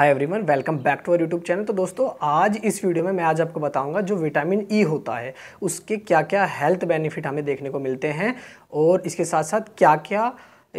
hi everyone welcome back to our YouTube channel तो दोस्तों आज इस वीडियो में मैं आज आपको बताऊंगा जो विटामिन ई e होता है उसके क्या क्या हेल्थ बेनिफिट हमें देखने को मिलते हैं और इसके साथ साथ क्या क्या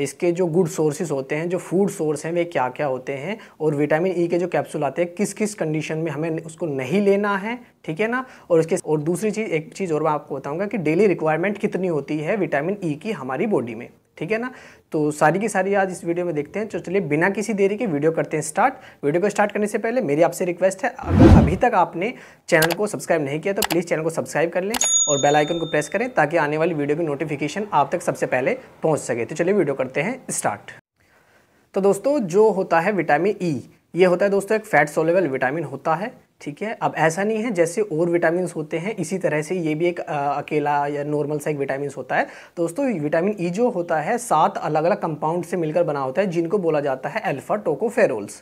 इसके जो गुड सोर्सेज होते हैं जो फूड सोर्स हैं वे क्या क्या होते हैं और विटामिन ई e के जो कैप्सूल आते हैं किस किस कंडीशन में हमें उसको नहीं लेना है ठीक है ना और इसके और दूसरी चीज़ एक चीज़ और मैं आपको बताऊँगा कि डेली रिक्वायरमेंट कितनी होती है विटामिन ई e की हमारी बॉडी में ठीक है ना तो सारी की सारी आज इस वीडियो में देखते हैं तो चलिए बिना किसी देरी के वीडियो करते हैं स्टार्ट वीडियो को स्टार्ट करने से पहले मेरी आपसे रिक्वेस्ट है अगर अभी तक आपने चैनल को सब्सक्राइब नहीं किया तो प्लीज़ चैनल को सब्सक्राइब कर लें और बेल आइकन को प्रेस करें ताकि आने वाली वीडियो की नोटिफिकेशन आप तक सबसे पहले पहुँच सके तो चलिए वीडियो करते हैं स्टार्ट तो दोस्तों जो होता है विटामिन ई ये होता है दोस्तों एक फैट सोलेबल विटामिन होता है ठीक है अब ऐसा नहीं है जैसे और विटामिन होते हैं इसी तरह से ये भी एक आ, अकेला या नॉर्मल सा एक विटामिन होता है दोस्तों विटामिन ई e जो होता है सात अलग अलग कंपाउंड से मिलकर बना होता है जिनको बोला जाता है अल्फा टोकोफेरोल्स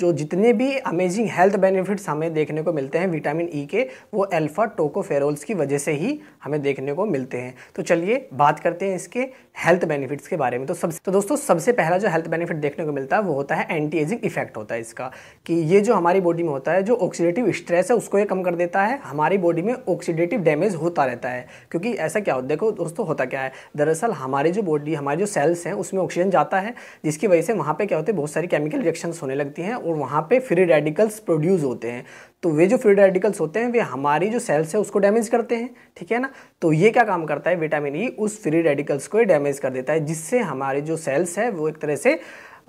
जो जितने भी अमेजिंग हेल्थ बेनिफिट्स हमें देखने को मिलते हैं विटामिन ई e के वो अल्फ़ा टोकोफेरोल्स की वजह से ही हमें देखने को मिलते हैं तो चलिए बात करते हैं इसके हेल्थ बेनिफिट्स के बारे में तो सबसे तो दोस्तों सबसे पहला जो हेल्थ बेनिफिट देखने को मिलता है वो होता है एंटी एजिंग इफेक्ट होता है इसका कि ये जो हमारी बॉडी में होता है जो ऑक्सीडेटिव स्ट्रेस है उसको ये कम कर देता है हमारी बॉडी में ऑक्सीडेटिव डैमेज होता रहता है क्योंकि ऐसा क्या होता है देखो दोस्तों होता क्या है दरअसल हमारी जो बॉडी हमारे जो सेल्स हैं उसमें ऑक्सीजन जाता है जिसकी वजह से वहाँ पर क्या होते हैं बहुत सारी केमिकल रिएक्शन होने लगती हैं और वहाँ पे फ्री रेडिकल्स प्रोड्यूस होते हैं तो वे जो फ्री रेडिकल्स होते हैं वे हमारी जो सेल्स है उसको डैमेज करते हैं ठीक है ना तो ये क्या काम करता है विटामिन ई e उस फ्री रेडिकल्स को डैमेज कर देता है जिससे हमारे जो सेल्स है वो एक तरह से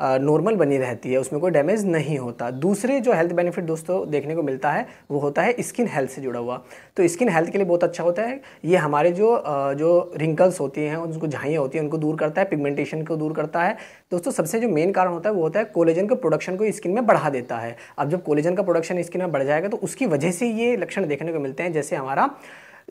नॉर्मल बनी रहती है उसमें कोई डैमेज नहीं होता दूसरे जो हेल्थ बेनिफिट दोस्तों देखने को मिलता है वो होता है स्किन हेल्थ से जुड़ा हुआ तो स्किन हेल्थ के लिए बहुत अच्छा होता है ये हमारे जो जो रिंकल्स होती हैं उनको झाइयाँ होती हैं उनको दूर करता है पिगमेंटेशन को दूर करता है दोस्तों सबसे जो मेन कारण होता है वो होता है कोलेजन के प्रोडक्शन को स्किन में बढ़ा देता है अब जब कोलेजन का प्रोडक्शन स्किन में बढ़ जाएगा तो उसकी वजह से ये लक्षण देखने को मिलते हैं जैसे हमारा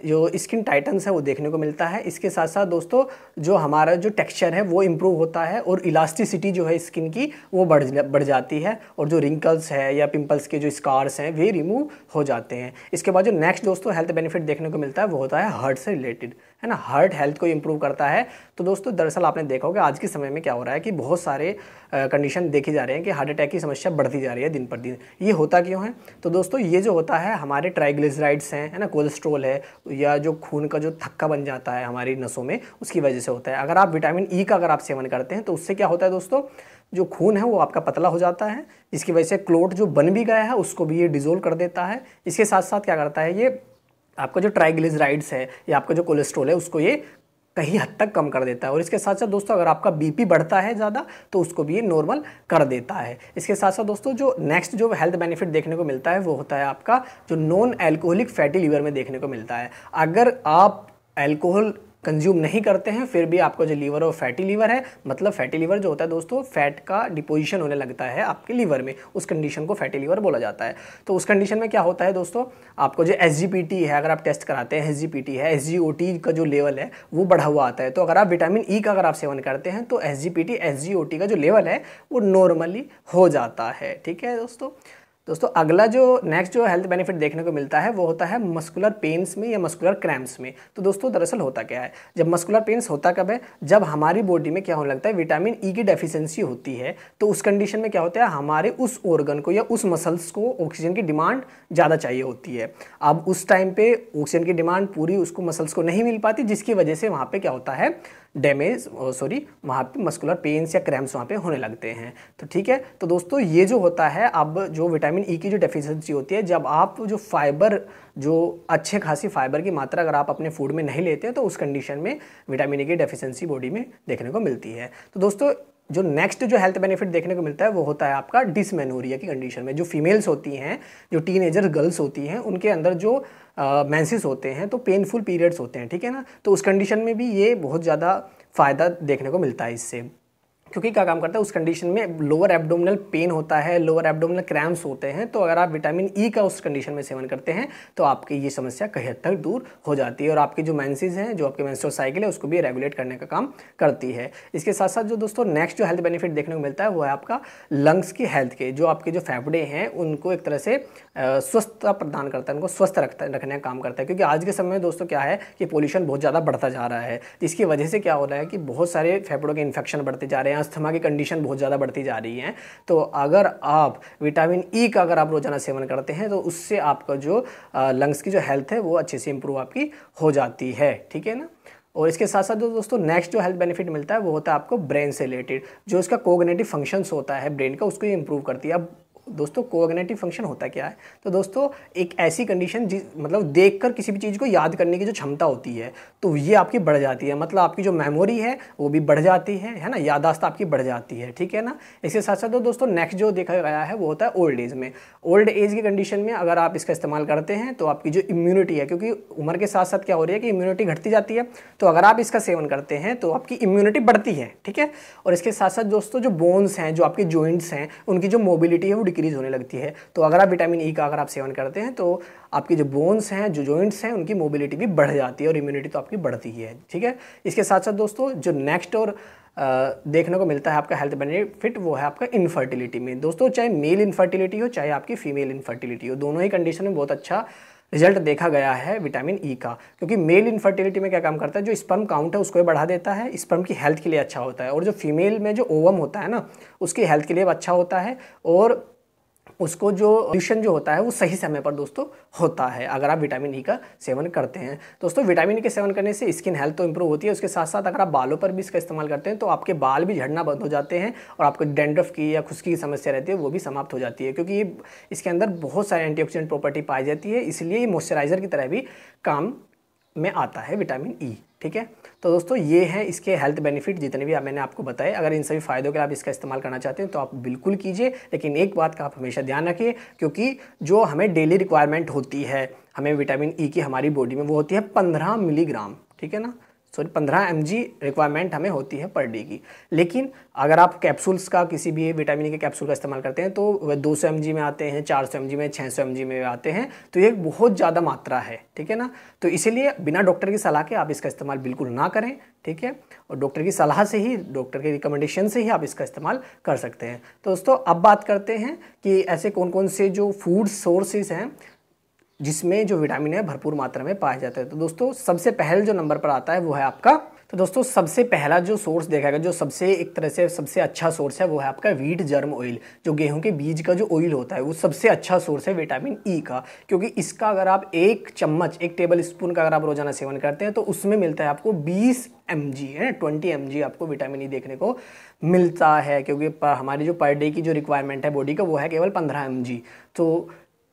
जो स्किन टाइटन्स है वो देखने को मिलता है इसके साथ साथ दोस्तों जो हमारा जो टेक्सचर है वो इम्प्रूव होता है और इलास्टिसिटी जो है स्किन की वो बढ़ बढ़ जाती है और जो रिंकल्स है या पिंपल्स के जो स्कार्स हैं वे रिमूव हो जाते हैं इसके बाद जो नेक्स्ट दोस्तों हेल्थ बेनिफिट देखने को मिलता है वो होता है हार्ट से रिलेटेड है ना हार्ट हेल्थ को इम्प्रूव करता है तो दोस्तों दरअसल आपने देखा होगा आज के समय में क्या हो रहा है कि बहुत सारे कंडीशन देखे जा रहे हैं कि हार्ट अटैक की समस्या बढ़ती जा रही है दिन पर दिन ये होता क्यों है तो दोस्तों ये जो होता है हमारे ट्राइग्लिसराइड्स हैं है ना कोलेस्ट्रोल है या जो खून का जो थक्का बन जाता है हमारी नसों में उसकी वजह से होता है अगर आप विटामिन ई e का अगर आप सेवन करते हैं तो उससे क्या होता है दोस्तों जो खून है वो आपका पतला हो जाता है इसकी वजह से क्लोट जो बन भी गया है उसको भी ये डिजोल्व कर देता है इसके साथ साथ क्या करता है ये आपका जो ट्राइग्लिसराइड्स है या आपका जो कोलेस्ट्रॉल है उसको ये कहीं हद तक कम कर देता है और इसके साथ साथ दोस्तों अगर आपका बीपी बढ़ता है ज़्यादा तो उसको भी ये नॉर्मल कर देता है इसके साथ साथ दोस्तों जो नेक्स्ट जो हेल्थ बेनिफिट देखने को मिलता है वो होता है आपका जो नॉन एल्कोहलिक फैटी लीवर में देखने को मिलता है अगर आप एल्कोहल कंज्यूम नहीं करते हैं फिर भी आपको जो लीवर वो फैटी लीवर है मतलब फैटी लीवर जो होता है दोस्तों फैट का डिपोजिशन होने लगता है आपके लीवर में उस कंडीशन को फैटी लीवर बोला जाता है तो उस कंडीशन में क्या होता है दोस्तों आपको जो एस है अगर आप टेस्ट कराते हैं एस है एस का जो लेवल है वो बढ़ा हुआ आता है तो अगर आप विटामिन ई e का अगर आप सेवन करते हैं तो एस जी का जो लेवल है वो नॉर्मली हो जाता है ठीक है दोस्तों दोस्तों अगला जो नेक्स्ट जो हेल्थ बेनिफिट देखने को मिलता है वो होता है मस्कुलर पेन्स में या मस्कुलर क्रैम्प्स में तो दोस्तों दरअसल होता क्या है जब मस्कुलर पेन्स होता कब है जब हमारी बॉडी में क्या होने लगता है विटामिन ई e की डेफिशिएंसी होती है तो उस कंडीशन में क्या होता है हमारे उस ऑर्गन को या उस मसल्स को ऑक्सीजन की डिमांड ज़्यादा चाहिए होती है अब उस टाइम पर ऑक्सीजन की डिमांड पूरी उसको मसल्स को नहीं मिल पाती जिसकी वजह से वहाँ पर क्या होता है डैमेज सॉरी oh, वहाँ पे मस्कुलर पेन्स या क्रैम्प्स वहाँ पे होने लगते हैं तो ठीक है तो दोस्तों ये जो होता है अब जो विटामिन ई e की जो डेफिशिएंसी होती है जब आप जो फाइबर जो अच्छे खासी फाइबर की मात्रा अगर आप अपने फूड में नहीं लेते तो उस कंडीशन में विटामिन ई e की डेफिशिएंसी बॉडी में देखने को मिलती है तो दोस्तों जो नेक्स्ट जो हेल्थ बेनिफिट देखने को मिलता है वो होता है आपका डिसमेनोरिया की कंडीशन में जो फीमेल्स होती हैं जो टीन गर्ल्स होती हैं उनके अंदर जो मैंसिस होते हैं तो पेनफुल पीरियड्स होते हैं ठीक है ना तो उस कंडीशन में भी ये बहुत ज़्यादा फ़ायदा देखने को मिलता है इससे क्योंकि क्या काम करता है उस कंडीशन में लोअर एब्डोमिनल पेन होता है लोअर एब्डोमिनल क्रैम्प्स होते हैं तो अगर आप विटामिन ई e का उस कंडीशन में सेवन करते हैं तो आपकी ये समस्या कहीं हद तक दूर हो जाती है और आपकी जो मैंसिस हैं जो आपके मैंसो साइकिल है उसको भी रेगुलेट करने का काम करती है इसके साथ साथ जो दोस्तों नेक्स्ट जो हेल्थ बेनिफिट देखने को मिलता है वो है आपका लंग्स की हेल्थ के जो आपके जो फेफड़े हैं उनको एक तरह से स्वस्थता प्रदान करता है उनको स्वस्थ रखता रखने का काम करता है क्योंकि आज के समय में दोस्तों क्या है कि पोल्यूशन बहुत ज़्यादा बढ़ता जा रहा है इसकी वजह से क्या हो रहा है कि बहुत सारे फेफड़ों के इन्फेक्शन बढ़ते जा रहे हैं अस्थमा की कंडीशन बहुत ज़्यादा बढ़ती जा रही है तो अगर आप विटामिन ई e का अगर आप रोज़ाना सेवन करते हैं तो उससे आपका जो लंग्स की जो हेल्थ है वो अच्छे से इम्प्रूव आपकी हो जाती है ठीक है ना और इसके साथ साथ जो दोस्तों नेक्स्ट जो हेल्थ बेनिफिट मिलता है वो होता है आपको ब्रेन से रिलेटेड जो इसका कोगनेटिव फंक्शंस होता है ब्रेन का उसको इम्प्रूव करती है अब दोस्तों कोऑर्डिनेटिव फंक्शन होता क्या है तो दोस्तों एक ऐसी कंडीशन जिस मतलब देखकर किसी भी चीज़ को याद करने की जो क्षमता होती है तो ये आपकी बढ़ जाती है मतलब आपकी जो मेमोरी है वो भी बढ़ जाती है है ना यादाश्त आपकी बढ़ जाती है ठीक है ना इसके साथ साथ तो दोस्तों नेक्स्ट जो देखा गया है वो होता है ओल्ड एज में ओल्ड एज की कंडीशन में अगर आप इसका इस्तेमाल करते हैं तो आपकी जो इम्यूनिटी है क्योंकि उम्र के साथ साथ क्या हो रही है कि इम्यूनिटी घटती जाती है तो अगर आप इसका सेवन करते हैं तो आपकी इम्यूनिटी बढ़ती है ठीक है और इसके साथ साथ दोस्तों जो बोन्स हैं जो आपके जॉइंट्स हैं उनकी जो मोबिलिटी है वो डिक्रीज होने लगती है तो अगर आप विटामिन ई e का अगर आप सेवन करते हैं तो आपके जो बोन्स हैं जो जॉइंट्स हैं उनकी मोबिलिटी भी बढ़ जाती है और इम्यूनिटी तो आपकी बढ़ती ही है ठीक है इसके साथ साथ दोस्तों जो नेक्स्ट और देखने को मिलता है आपका हेल्थ बेनिफिट वो है आपका इनफर्टिलिटी में दोस्तों चाहे मेल इनफर्टिलिटी हो चाहे आपकी फीमेल इनफर्टिलिटी हो दोनों ही कंडीशन में बहुत अच्छा रिजल्ट देखा गया है विटामिन ई e का क्योंकि मेल इनफर्टिलिटी में क्या काम करता है जो स्पर्म काउंट है उसको बढ़ा देता है स्पर्म की हेल्थ के लिए अच्छा होता है और जो फीमेल में जो ओवम होता है ना उसकी हेल्थ के लिए अच्छा होता है और उसको जो ट्यूशन जो होता है वो सही समय पर दोस्तों होता है अगर आप विटामिन ई e का सेवन करते हैं दोस्तों विटामिन ई e के सेवन करने से स्किन हेल्थ तो इंप्रूव होती है उसके साथ साथ अगर आप बालों पर भी इसका इस्तेमाल करते हैं तो आपके बाल भी झड़ना बंद हो जाते हैं और आपको डेंड्रफ की या खुशकी की समस्या रहती है वो भी समाप्त हो जाती है क्योंकि ये इसके अंदर बहुत सारे एंटीऑक्सीडेंट प्रॉपर्टी पाई जाती है इसलिए ये मॉइस्चराइजर की तरह भी काम में आता है विटामिन ई e, ठीक है तो दोस्तों ये है इसके हेल्थ बेनिफिट जितने भी आप मैंने आपको बताए अगर इन सभी फ़ायदों के लिए आप इसका इस्तेमाल करना चाहते हैं तो आप बिल्कुल कीजिए लेकिन एक बात का आप हमेशा ध्यान रखिए क्योंकि जो हमें डेली रिक्वायरमेंट होती है हमें विटामिन ई e की हमारी बॉडी में वो होती है पंद्रह मिलीग्राम ठीक है ना सॉरी पंद्रह एम रिक्वायरमेंट हमें होती है पर डे की लेकिन अगर आप कैप्सूल्स का किसी भी विटामिन के कैप्सूल का इस्तेमाल करते हैं तो वह दो सौ में आते हैं चार सौ में छः सौ में आते हैं तो ये बहुत ज़्यादा मात्रा है ठीक है ना तो इसीलिए बिना डॉक्टर की सलाह के आप इसका इस्तेमाल बिल्कुल ना करें ठीक है और डॉक्टर की सलाह से ही डॉक्टर के रिकमेंडेशन से ही आप इसका इस्तेमाल कर सकते हैं तो दोस्तों अब बात करते हैं कि ऐसे कौन कौन से जो फूड सोर्सेज हैं जिसमें जो विटामिन है भरपूर मात्रा में पाया जाता है तो दोस्तों सबसे पहले जो नंबर पर आता है वो है आपका तो दोस्तों सबसे पहला जो सोर्स देखा गया जो सबसे एक तरह से सबसे अच्छा सोर्स है वो है आपका वीट जर्म ऑयल जो गेहूं के बीज का जो ऑयल होता है वो सबसे अच्छा सोर्स है विटामिन ई e का क्योंकि इसका अगर आप एक चम्मच एक टेबल स्पून का अगर आप रोजाना सेवन करते हैं तो उसमें मिलता है आपको बीस एम जी है ट्वेंटी एम जी आपको विटामिन ई e देखने को मिलता है क्योंकि हमारी जो पर डे की जो रिक्वायरमेंट है बॉडी का वो है केवल पंद्रह एम जी तो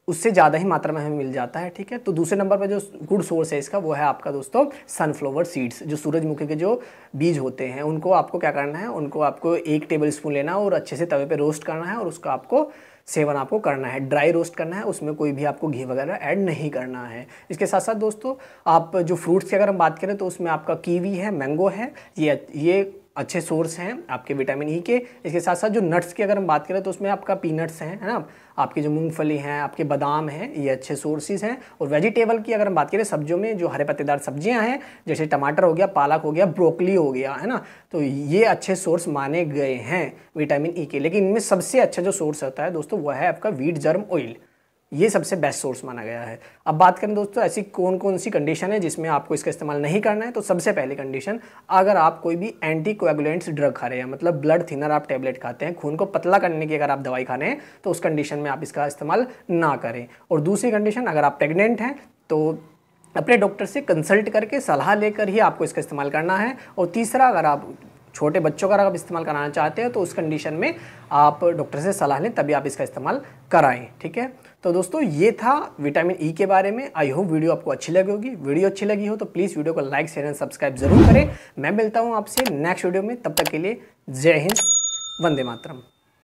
उससे ज़्यादा ही मात्रा में हमें मिल जाता है ठीक है तो दूसरे नंबर पर जो गुड सोर्स है इसका वो है आपका दोस्तों सनफ्लावर सीड्स जो सूरजमुखी के जो बीज होते हैं उनको आपको क्या करना है उनको आपको एक टेबल स्पून लेना है और अच्छे से तवे पे रोस्ट करना है और उसका आपको सेवन आपको करना है ड्राई रोस्ट करना है उसमें कोई भी आपको घी वगैरह ऐड नहीं करना है इसके साथ साथ दोस्तों आप जो फ्रूट्स की अगर हम बात करें तो उसमें आपका कीवी है मैंगो है ये ये अच्छे सोर्स हैं आपके विटामिन ई e के इसके साथ साथ जो नट्स की अगर हम बात करें तो उसमें आपका पीनट्स हैं है ना आपके जो मूंगफली हैं आपके बादाम हैं ये अच्छे सोर्सेज हैं और वेजिटेबल की अगर हम बात करें सब्जियों में जो हरे पत्तेदार सब्जियां हैं जैसे टमाटर हो गया पालक हो गया ब्रोकली हो गया है ना तो ये अच्छे सोर्स माने गए हैं विटामिन ई e के लेकिन इनमें सबसे अच्छा जो सोर्स होता है दोस्तों वह है आपका वीट जर्म ऑयल ये सबसे बेस्ट सोर्स माना गया है अब बात करें दोस्तों ऐसी कौन कौन सी कंडीशन है जिसमें आपको इसका इस्तेमाल नहीं करना है तो सबसे पहली कंडीशन अगर आप कोई भी एंटी कोएगुलेंट्स ड्रग खा रहे हैं मतलब ब्लड थिनर आप टेबलेट खाते हैं खून को पतला करने की अगर आप दवाई खा रहे हैं तो उस कंडीशन में आप इसका इस्तेमाल ना करें और दूसरी कंडीशन अगर आप प्रेगनेंट हैं तो अपने डॉक्टर से कंसल्ट करके सलाह लेकर ही आपको इसका इस्तेमाल करना है और तीसरा अगर आप छोटे बच्चों का अगर आप इस्तेमाल कराना चाहते हैं तो उस कंडीशन में आप डॉक्टर से सलाह लें तभी आप इसका इस्तेमाल कराएं ठीक है तो दोस्तों ये था विटामिन ई e के बारे में आई होप वीडियो आपको अच्छी लगी होगी वीडियो अच्छी लगी हो तो प्लीज़ वीडियो को लाइक शेयर एंड सब्सक्राइब जरूर करें मैं मिलता हूँ आपसे नेक्स्ट वीडियो में तब तक के लिए जय हिंद वंदे मातरम